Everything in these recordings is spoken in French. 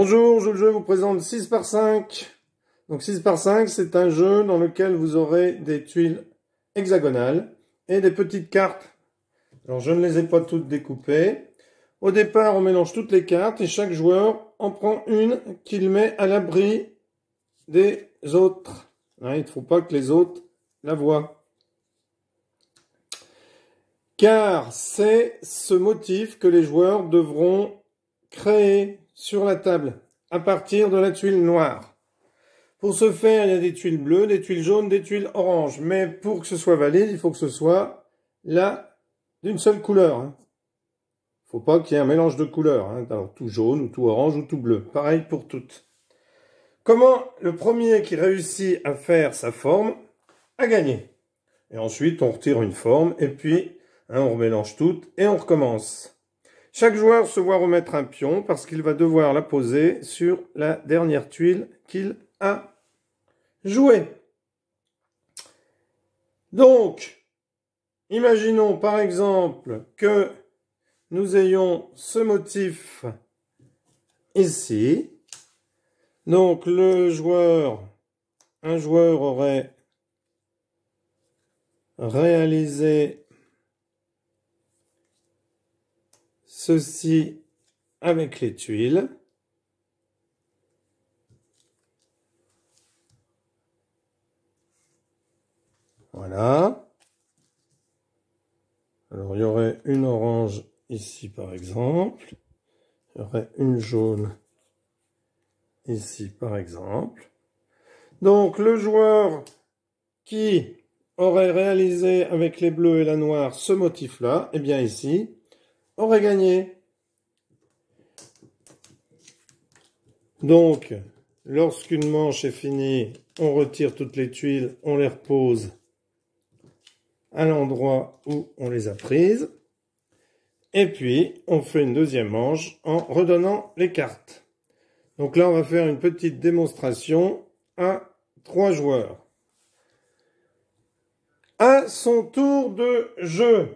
Bonjour, je, vous présente 6 par 5. Donc 6 par 5, c'est un jeu dans lequel vous aurez des tuiles hexagonales et des petites cartes. Alors je ne les ai pas toutes découpées. Au départ, on mélange toutes les cartes et chaque joueur en prend une qu'il met à l'abri des autres. Hein, il ne faut pas que les autres la voient. Car c'est ce motif que les joueurs devront créer sur la table à partir de la tuile noire. Pour ce faire, il y a des tuiles bleues, des tuiles jaunes, des tuiles oranges. Mais pour que ce soit valide, il faut que ce soit là d'une seule couleur. il hein. ne Faut pas qu'il y ait un mélange de couleurs. Hein. tout jaune ou tout orange ou tout bleu. Pareil pour toutes. Comment le premier qui réussit à faire sa forme a gagné. Et ensuite, on retire une forme et puis hein, on remélange toutes et on recommence. Chaque joueur se voit remettre un pion parce qu'il va devoir la poser sur la dernière tuile qu'il a jouée. Donc, imaginons par exemple que nous ayons ce motif ici. Donc le joueur, un joueur aurait réalisé ceci avec les tuiles. Voilà. Alors, il y aurait une orange ici, par exemple. Il y aurait une jaune ici, par exemple. Donc, le joueur qui aurait réalisé avec les bleus et la noire ce motif-là, eh bien ici, aurait gagné Donc, lorsqu'une manche est finie, on retire toutes les tuiles, on les repose à l'endroit où on les a prises. Et puis, on fait une deuxième manche en redonnant les cartes. Donc là, on va faire une petite démonstration à trois joueurs. À son tour de jeu,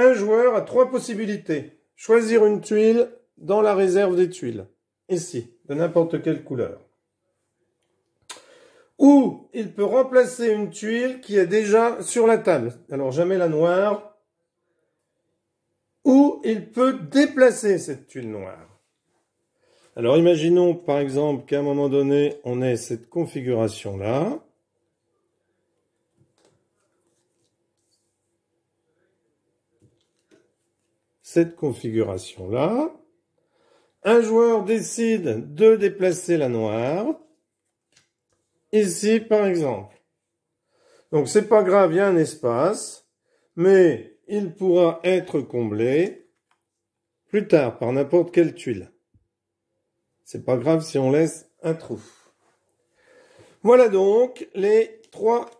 un joueur a trois possibilités. Choisir une tuile dans la réserve des tuiles. Ici, de n'importe quelle couleur. Ou il peut remplacer une tuile qui est déjà sur la table. Alors jamais la noire. Ou il peut déplacer cette tuile noire. Alors imaginons par exemple qu'à un moment donné, on ait cette configuration-là. cette configuration-là. Un joueur décide de déplacer la noire. Ici, par exemple. Donc, c'est pas grave, il y a un espace, mais il pourra être comblé plus tard par n'importe quelle tuile. C'est pas grave si on laisse un trou. Voilà donc les trois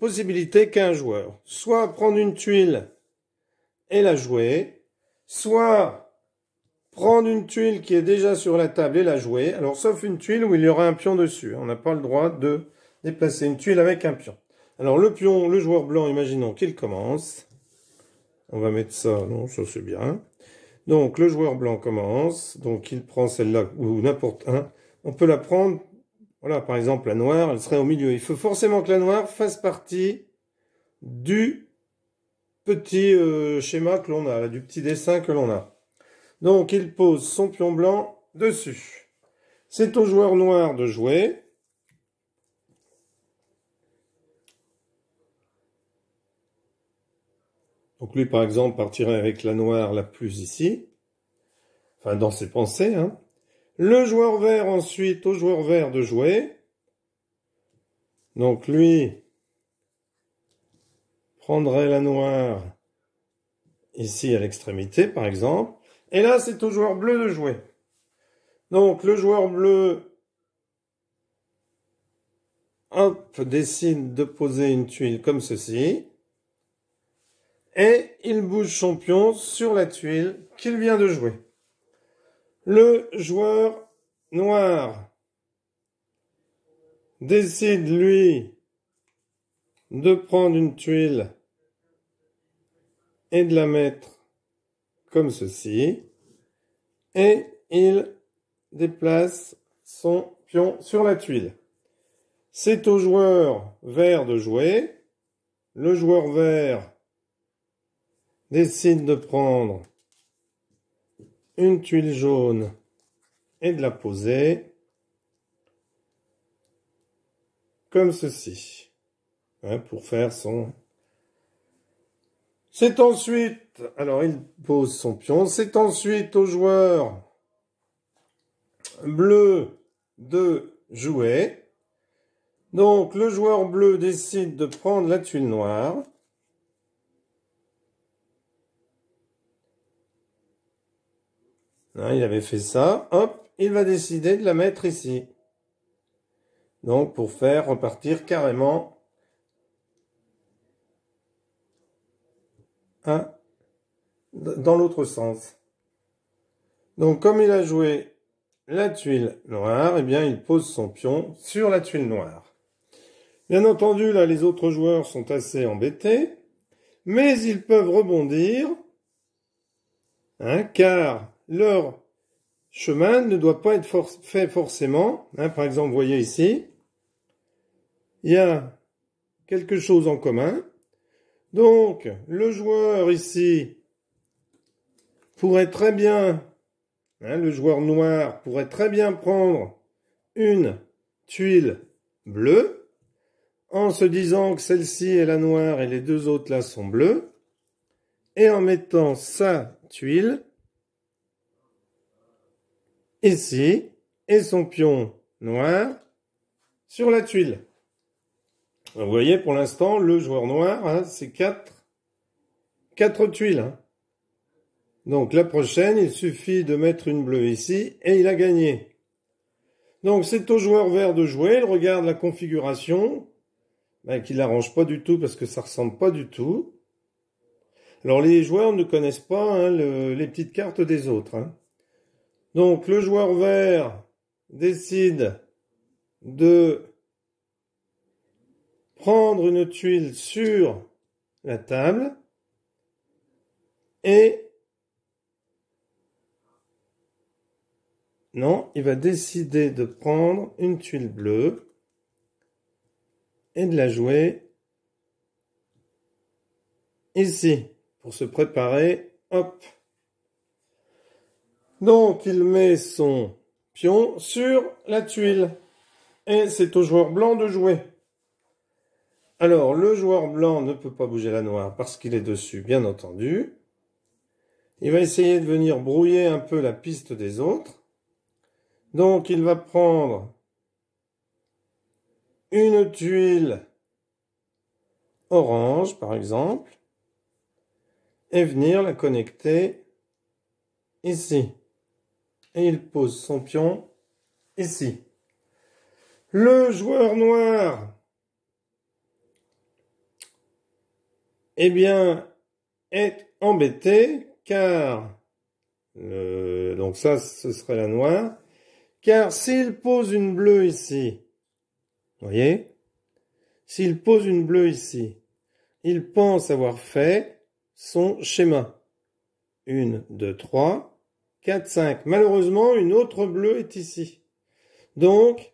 possibilités qu'un joueur. Soit prendre une tuile et la jouer, soit prendre une tuile qui est déjà sur la table et la jouer, alors sauf une tuile où il y aura un pion dessus. On n'a pas le droit de déplacer une tuile avec un pion. Alors le pion, le joueur blanc, imaginons qu'il commence. On va mettre ça, non, ça c'est bien. Donc le joueur blanc commence, donc il prend celle-là ou n'importe un. On peut la prendre, voilà, par exemple la noire, elle serait au milieu. Il faut forcément que la noire fasse partie du petit euh, schéma que l'on a, du petit dessin que l'on a. Donc il pose son pion blanc dessus. C'est au joueur noir de jouer. Donc lui par exemple partirait avec la noire la plus ici. Enfin dans ses pensées. Hein. Le joueur vert ensuite au joueur vert de jouer. Donc lui prendrait la noire ici à l'extrémité, par exemple. Et là, c'est au joueur bleu de jouer. Donc, le joueur bleu, hop, décide de poser une tuile comme ceci. Et il bouge champion sur la tuile qu'il vient de jouer. Le joueur noir décide, lui, de prendre une tuile et de la mettre comme ceci, et il déplace son pion sur la tuile. C'est au joueur vert de jouer. Le joueur vert décide de prendre une tuile jaune et de la poser comme ceci. Hein, pour faire son... C'est ensuite, alors il pose son pion, c'est ensuite au joueur bleu de jouer. Donc le joueur bleu décide de prendre la tuile noire. Hein, il avait fait ça. Hop, il va décider de la mettre ici. Donc pour faire repartir carrément dans l'autre sens. Donc comme il a joué la tuile noire, eh bien il pose son pion sur la tuile noire. Bien entendu, là les autres joueurs sont assez embêtés, mais ils peuvent rebondir, hein, car leur chemin ne doit pas être fait forcément. Hein. par exemple, vous voyez ici, il y a quelque chose en commun. Donc, le joueur ici pourrait très bien, hein, le joueur noir pourrait très bien prendre une tuile bleue en se disant que celle-ci est la noire et les deux autres là sont bleues et en mettant sa tuile ici et son pion noir sur la tuile. Vous voyez, pour l'instant, le joueur noir, hein, c'est 4 quatre tuiles. Hein. Donc la prochaine, il suffit de mettre une bleue ici et il a gagné. Donc c'est au joueur vert de jouer, il regarde la configuration, ben, qui l'arrange pas du tout parce que ça ressemble pas du tout. Alors les joueurs ne connaissent pas hein, les petites cartes des autres. Hein. Donc le joueur vert décide de prendre une tuile sur la table et non, il va décider de prendre une tuile bleue et de la jouer ici pour se préparer. Hop. Donc il met son pion sur la tuile et c'est au joueur blanc de jouer. Alors, le joueur blanc ne peut pas bouger la noire parce qu'il est dessus, bien entendu. Il va essayer de venir brouiller un peu la piste des autres. Donc, il va prendre une tuile orange, par exemple, et venir la connecter ici. Et il pose son pion ici. Le joueur noir eh bien, est embêté car, donc ça, ce serait la noire, car s'il pose une bleue ici, voyez, s'il pose une bleue ici, il pense avoir fait son schéma. Une, deux, trois, quatre, cinq. Malheureusement, une autre bleue est ici. Donc,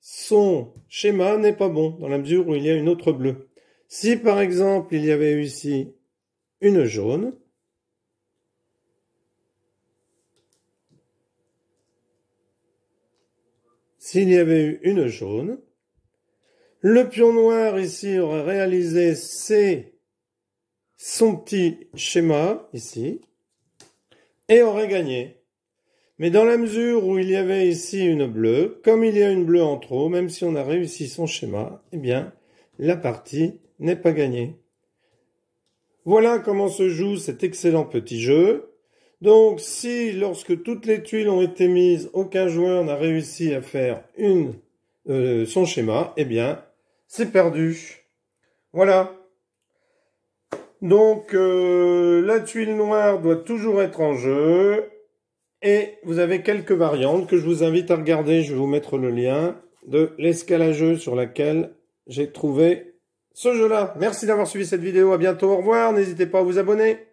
son schéma n'est pas bon dans la mesure où il y a une autre bleue. Si par exemple il y avait eu ici une jaune, s'il y avait eu une jaune, le pion noir ici aurait réalisé ses, son petit schéma ici et aurait gagné. Mais dans la mesure où il y avait ici une bleue, comme il y a une bleue en trop, même si on a réussi son schéma, eh bien, la partie n'est pas gagné. Voilà comment se joue cet excellent petit jeu. Donc si lorsque toutes les tuiles ont été mises, aucun joueur n'a réussi à faire une, euh, son schéma, eh bien c'est perdu. Voilà. Donc euh, la tuile noire doit toujours être en jeu. Et vous avez quelques variantes que je vous invite à regarder. Je vais vous mettre le lien de l'escalageur sur laquelle j'ai trouvé ce jeu-là. Merci d'avoir suivi cette vidéo. À bientôt. Au revoir. N'hésitez pas à vous abonner.